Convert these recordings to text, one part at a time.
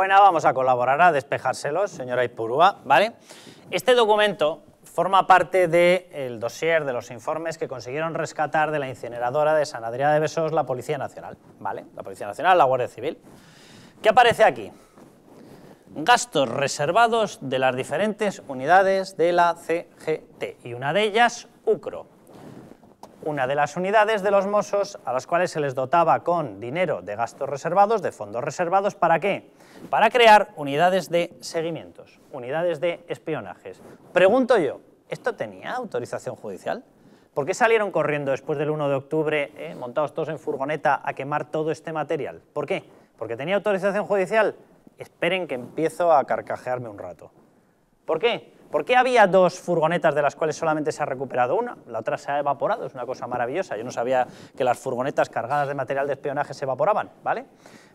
Bueno, vamos a colaborar a despejárselos, señora Ipurúa, ¿vale? Este documento forma parte del dossier de los informes que consiguieron rescatar de la incineradora de San Adrián de Besós la Policía Nacional, ¿vale? La Policía Nacional, la Guardia Civil. ¿Qué aparece aquí? Gastos reservados de las diferentes unidades de la CGT y una de ellas, UCRO, una de las unidades de los Mossos a las cuales se les dotaba con dinero de gastos reservados, de fondos reservados, ¿para qué? Para crear unidades de seguimientos, unidades de espionajes. Pregunto yo, ¿esto tenía autorización judicial? ¿Por qué salieron corriendo después del 1 de octubre, eh, montados todos en furgoneta, a quemar todo este material? ¿Por qué? ¿Porque tenía autorización judicial? Esperen que empiezo a carcajearme un rato. ¿Por qué? ¿Por qué había dos furgonetas de las cuales solamente se ha recuperado una? La otra se ha evaporado, es una cosa maravillosa. Yo no sabía que las furgonetas cargadas de material de espionaje se evaporaban, ¿vale?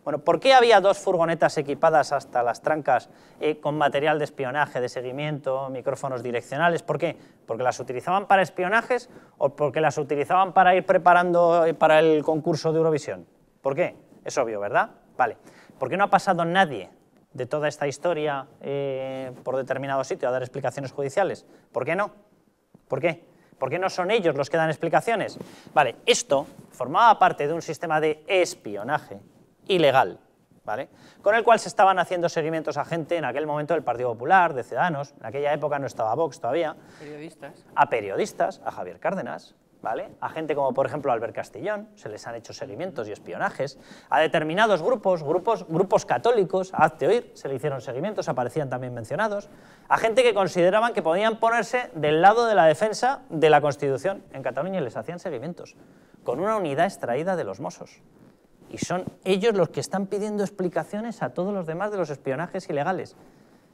Bueno, ¿por qué había dos furgonetas equipadas hasta las trancas eh, con material de espionaje, de seguimiento, micrófonos direccionales? ¿Por qué? ¿Porque las utilizaban para espionajes o porque las utilizaban para ir preparando eh, para el concurso de Eurovisión? ¿Por qué? Es obvio, ¿verdad? Vale. qué no ha pasado nadie de toda esta historia eh, por determinado sitio a dar explicaciones judiciales? ¿Por qué no? ¿Por qué? ¿Por qué no son ellos los que dan explicaciones? Vale, esto formaba parte de un sistema de espionaje ilegal, ¿vale? Con el cual se estaban haciendo seguimientos a gente en aquel momento del Partido Popular, de Ciudadanos, en aquella época no estaba Vox todavía. Periodistas. A periodistas, a Javier Cárdenas, a gente como, por ejemplo, Albert Castellón, se les han hecho seguimientos y espionajes. A determinados grupos, grupos, grupos católicos, hazte oír, se le hicieron seguimientos, aparecían también mencionados. A gente que consideraban que podían ponerse del lado de la defensa de la Constitución en Cataluña y les hacían seguimientos, con una unidad extraída de los Mossos. Y son ellos los que están pidiendo explicaciones a todos los demás de los espionajes ilegales.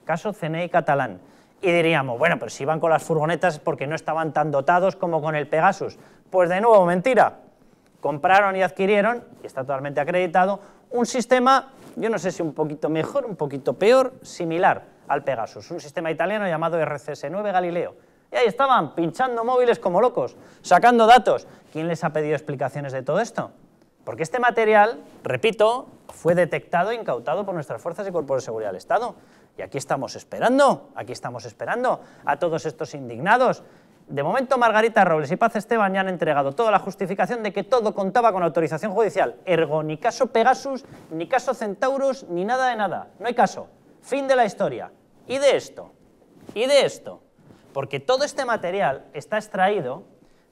Caso CNI catalán. Y diríamos, bueno, pero si iban con las furgonetas porque no estaban tan dotados como con el Pegasus. Pues de nuevo, mentira. Compraron y adquirieron, y está totalmente acreditado, un sistema, yo no sé si un poquito mejor, un poquito peor, similar al Pegasus, un sistema italiano llamado RCS9 Galileo. Y ahí estaban, pinchando móviles como locos, sacando datos. ¿Quién les ha pedido explicaciones de todo esto? Porque este material, repito, fue detectado e incautado por nuestras fuerzas y cuerpos de seguridad del Estado. Y aquí estamos esperando, aquí estamos esperando a todos estos indignados. De momento, Margarita Robles y Paz Esteban ya han entregado toda la justificación de que todo contaba con autorización judicial. Ergo, ni caso Pegasus, ni caso Centaurus, ni nada de nada. No hay caso. Fin de la historia. Y de esto. Y de esto. Porque todo este material está extraído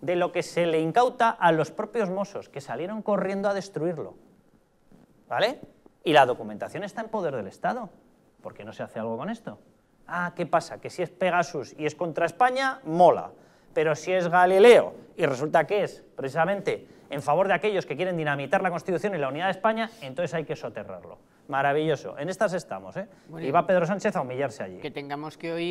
de lo que se le incauta a los propios mozos, que salieron corriendo a destruirlo. ¿Vale? Y la documentación está en poder del Estado. ¿Por qué no se hace algo con esto? Ah, ¿qué pasa? Que si es Pegasus y es contra España, mola. Pero si es Galileo y resulta que es precisamente en favor de aquellos que quieren dinamitar la Constitución y la unidad de España, entonces hay que soterrarlo. Maravilloso. En estas estamos, ¿eh? y va Pedro Sánchez a humillarse allí. Que tengamos que oír